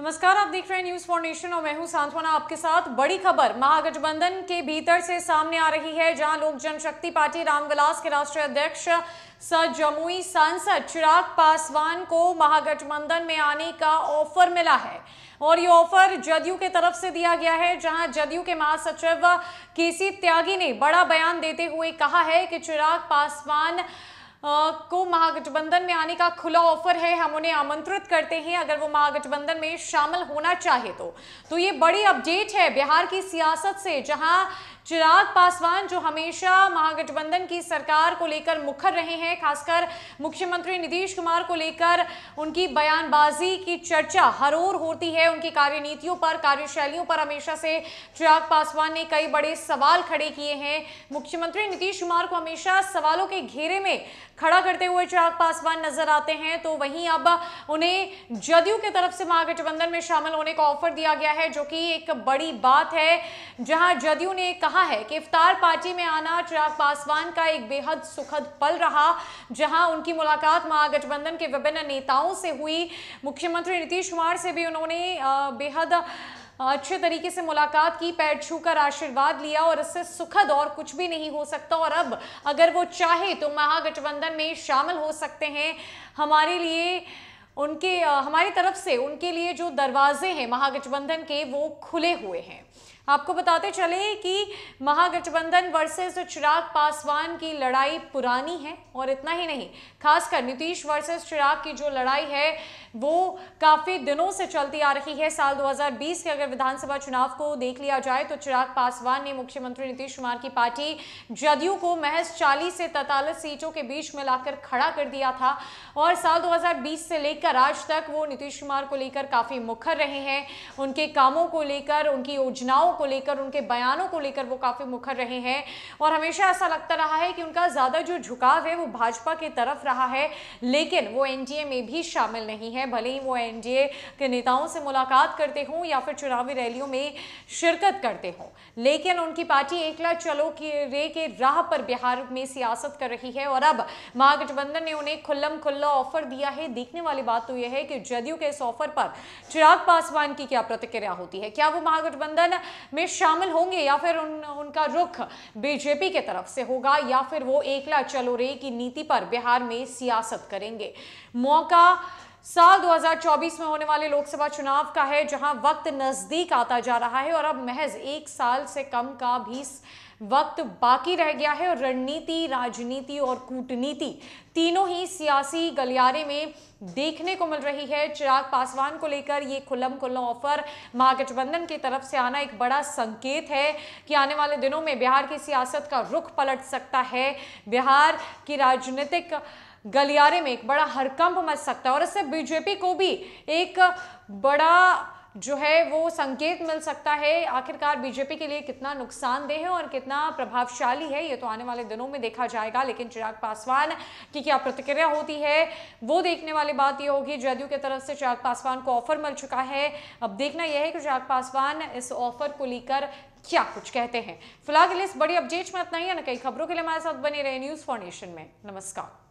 नमस्कार आप देख रहे हैं न्यूज फॉर नेशन और मैं हूं सांत्वना आपके साथ बड़ी खबर महागठबंधन के भीतर से सामने आ रही है जहां लोक जनशक्ति पार्टी रामविलास के राष्ट्रीय अध्यक्ष सजमुई सांसद चिराग पासवान को महागठबंधन में आने का ऑफर मिला है और ये ऑफर जदयू के तरफ से दिया गया है जहां जदयू के महासचिव के त्यागी ने बड़ा बयान देते हुए कहा है कि चिराग पासवान को महागठबंधन में आने का खुला ऑफर है हम उन्हें आमंत्रित करते हैं अगर वो महागठबंधन में शामिल होना चाहे तो तो ये बड़ी अपडेट है बिहार की सियासत से जहां चिराग पासवान जो हमेशा महागठबंधन की सरकार को लेकर मुखर रहे हैं खासकर मुख्यमंत्री नीतीश कुमार को लेकर उनकी बयानबाजी की चर्चा हर ओर होती है उनकी कार्यनीतियों पर कार्यशैलियों पर हमेशा से चिराग पासवान ने कई बड़े सवाल खड़े किए हैं मुख्यमंत्री नीतीश कुमार को हमेशा सवालों के घेरे में खड़ा करते हुए चिराग पासवान नजर आते हैं तो वहीं अब उन्हें जदयू की तरफ से महागठबंधन में शामिल होने का ऑफर दिया गया है जो कि एक बड़ी बात है जहां जदयू ने कहा कहा है कि इफ्तार पार्टी में आना चिराग पासवान का एक बेहद सुखद पल रहा जहां उनकी मुलाकात महागठबंधन के विभिन्न नेताओं से हुई मुख्यमंत्री नीतीश कुमार से भी उन्होंने बेहद अच्छे तरीके से मुलाकात की पैर छूकर आशीर्वाद लिया और इससे सुखद और कुछ भी नहीं हो सकता और अब अगर वो चाहे तो महागठबंधन में शामिल हो सकते हैं हमारे लिए उनके हमारी तरफ से उनके लिए जो दरवाजे हैं महागठबंधन के वो खुले हुए हैं आपको बताते चले कि महागठबंधन वर्सेस चिराग पासवान की लड़ाई पुरानी है और इतना ही नहीं खासकर नीतीश वर्सेस चिराग की जो लड़ाई है वो काफ़ी दिनों से चलती आ रही है साल 2020 के अगर विधानसभा चुनाव को देख लिया जाए तो चिराग पासवान ने मुख्यमंत्री नीतीश कुमार की पार्टी जदयू को महज 40 से तैतालीस सीटों के बीच में लाकर खड़ा कर दिया था और साल 2020 से लेकर आज तक वो नीतीश कुमार को लेकर काफ़ी मुखर रहे हैं उनके कामों को लेकर उनकी योजनाओं को लेकर उनके बयानों को लेकर वो काफ़ी मुखर रहे हैं और हमेशा ऐसा लगता रहा है कि उनका ज़्यादा जो झुकाव है वो भाजपा की तरफ रहा है लेकिन वो एनडीए में भी शामिल नहीं है भले ही वो एनडीए के नेताओं से मुलाकात करते हों या फिर चुनावी रैलियों में शिरकत करते हों लेकिन उनकी पार्टी एकला चलो के रे के राह पर बिहार में सियासत कर रही है और अब महागठबंधन ने उन्हें खुल्लम खुल्ला ऑफर दिया है देखने वाली बात तो यह है कि जदयू के इस ऑफर पर चिराग पासवान की क्या प्रतिक्रिया होती है क्या वो महागठबंधन में शामिल होंगे या फिर उन उनका रुख बीजेपी के तरफ से होगा या फिर वो एकला चलो रे की नीति पर बिहार में सियासत करेंगे मौका साल 2024 में होने वाले लोकसभा चुनाव का है जहां वक्त नज़दीक आता जा रहा है और अब महज एक साल से कम का भी वक्त बाकी रह गया है और रणनीति राजनीति और कूटनीति तीनों ही सियासी गलियारे में देखने को मिल रही है चिराग पासवान को लेकर ये खुल्लम खुल्ला ऑफर महागठबंधन की तरफ से आना एक बड़ा संकेत है कि आने वाले दिनों में बिहार की सियासत का रुख पलट सकता है बिहार की राजनीतिक गलियारे में एक बड़ा हरकंप मच सकता है और इससे बीजेपी को भी एक बड़ा जो है वो संकेत मिल सकता है आखिरकार बीजेपी के लिए कितना नुकसानदेह है और कितना प्रभावशाली है ये तो आने वाले दिनों में देखा जाएगा लेकिन चिराग पासवान की क्या प्रतिक्रिया होती है वो देखने वाली बात ये होगी जदयू की तरफ से चिराग पासवान को ऑफर मिल चुका है अब देखना यह है कि चिराग पासवान इस ऑफर को लेकर क्या कुछ कहते हैं फिलहाल के लिए इस बड़ी अपडेट में इतना ही है ना कई खबरों के लिए हमारे साथ बने रहे न्यूज़ फाउंडेशन में नमस्कार